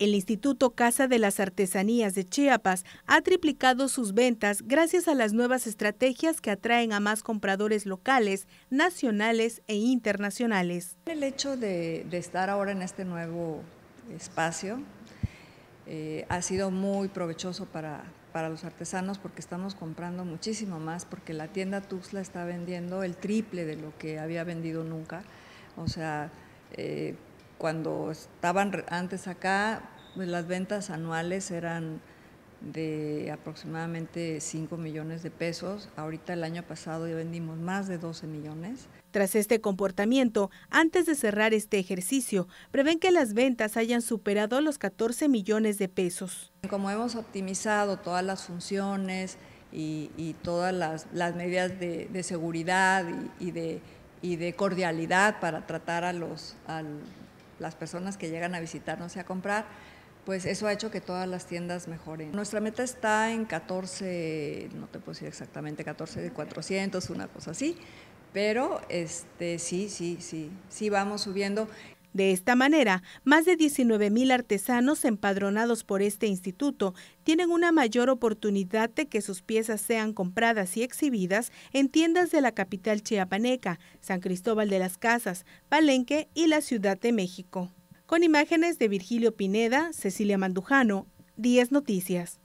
El Instituto Casa de las Artesanías de Chiapas ha triplicado sus ventas gracias a las nuevas estrategias que atraen a más compradores locales, nacionales e internacionales. El hecho de, estar ahora en este nuevo espacio eh, ha sido muy provechoso para, para los artesanos porque estamos comprando muchísimo más, porque la tienda Tuxla está vendiendo el triple de lo que había vendido nunca. O sea, eh, cuando estaban antes acá, pues, las ventas anuales eran de aproximadamente 5 millones de pesos. Ahorita el año pasado ya vendimos más de 12 millones. Tras este comportamiento, antes de cerrar este ejercicio, prevén que las ventas hayan superado los 14 millones de pesos. Como hemos optimizado todas las funciones y, todas las, medidas de, seguridad y, de, de cordialidad para tratar a los, al, las personas que llegan a visitarnos y a comprar, pues eso ha hecho que todas las tiendas mejoren. Nuestra meta está en 14, no te puedo decir exactamente 14 de 400, una cosa así, pero este sí, sí, sí, sí vamos subiendo. De esta manera, más de 19.000 artesanos empadronados por este instituto tienen una mayor oportunidad de que sus piezas sean compradas y exhibidas en tiendas de la capital chiapaneca, San Cristóbal de las Casas, Palenque y la Ciudad de México. Con imágenes de Virgilio Pineda, Cecilia Mandujano, 10 Noticias.